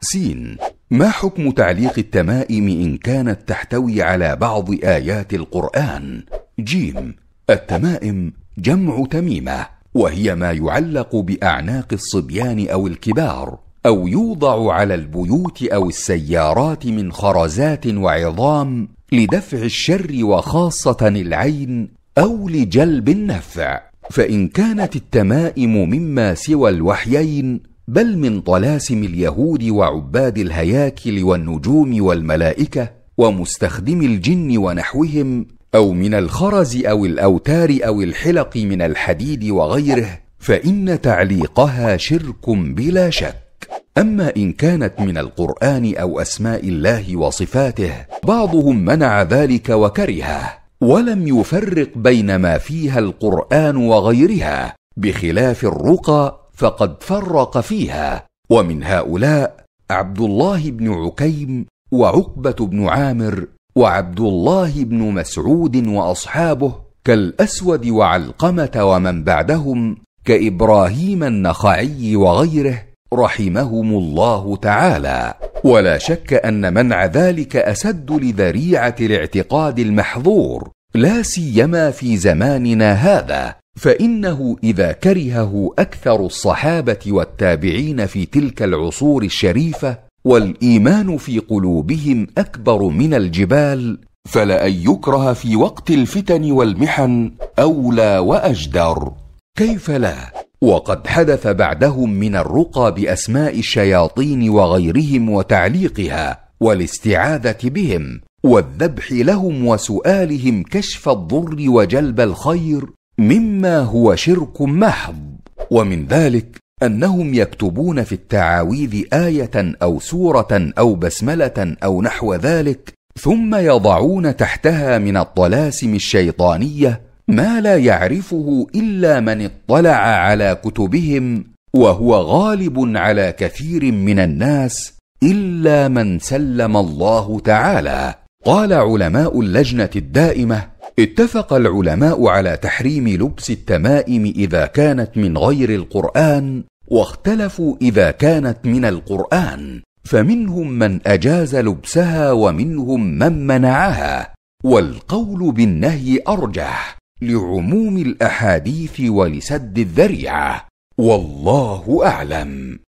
سين ما حكم تعليق التمائم إن كانت تحتوي على بعض آيات القرآن؟ جيم التمائم جمع تميمة وهي ما يعلق بأعناق الصبيان أو الكبار أو يوضع على البيوت أو السيارات من خرزات وعظام لدفع الشر وخاصة العين أو لجلب النفع فإن كانت التمائم مما سوى الوحيين بل من طلاسم اليهود وعباد الهياكل والنجوم والملائكه ومستخدم الجن ونحوهم او من الخرز او الاوتار او الحلق من الحديد وغيره فان تعليقها شرك بلا شك اما ان كانت من القران او اسماء الله وصفاته بعضهم منع ذلك وكرهه ولم يفرق بين ما فيها القران وغيرها بخلاف الرقى فقد فرق فيها ومن هؤلاء عبد الله بن عكيم وعقبه بن عامر وعبد الله بن مسعود واصحابه كالاسود وعلقمه ومن بعدهم كابراهيم النخعي وغيره رحمهم الله تعالى ولا شك ان منع ذلك اسد لذريعه الاعتقاد المحظور لا سيما في زماننا هذا فانه اذا كرهه اكثر الصحابه والتابعين في تلك العصور الشريفه والايمان في قلوبهم اكبر من الجبال فلان يكره في وقت الفتن والمحن اولى واجدر كيف لا وقد حدث بعدهم من الرقى باسماء الشياطين وغيرهم وتعليقها والاستعاذه بهم والذبح لهم وسؤالهم كشف الضر وجلب الخير مما هو شرك محض ومن ذلك انهم يكتبون في التعاويذ ايه او سوره او بسمله او نحو ذلك ثم يضعون تحتها من الطلاسم الشيطانيه ما لا يعرفه الا من اطلع على كتبهم وهو غالب على كثير من الناس الا من سلم الله تعالى قال علماء اللجنه الدائمه اتفق العلماء على تحريم لبس التمائم اذا كانت من غير القران واختلفوا اذا كانت من القران فمنهم من اجاز لبسها ومنهم من منعها والقول بالنهي ارجح لعموم الاحاديث ولسد الذريعه والله اعلم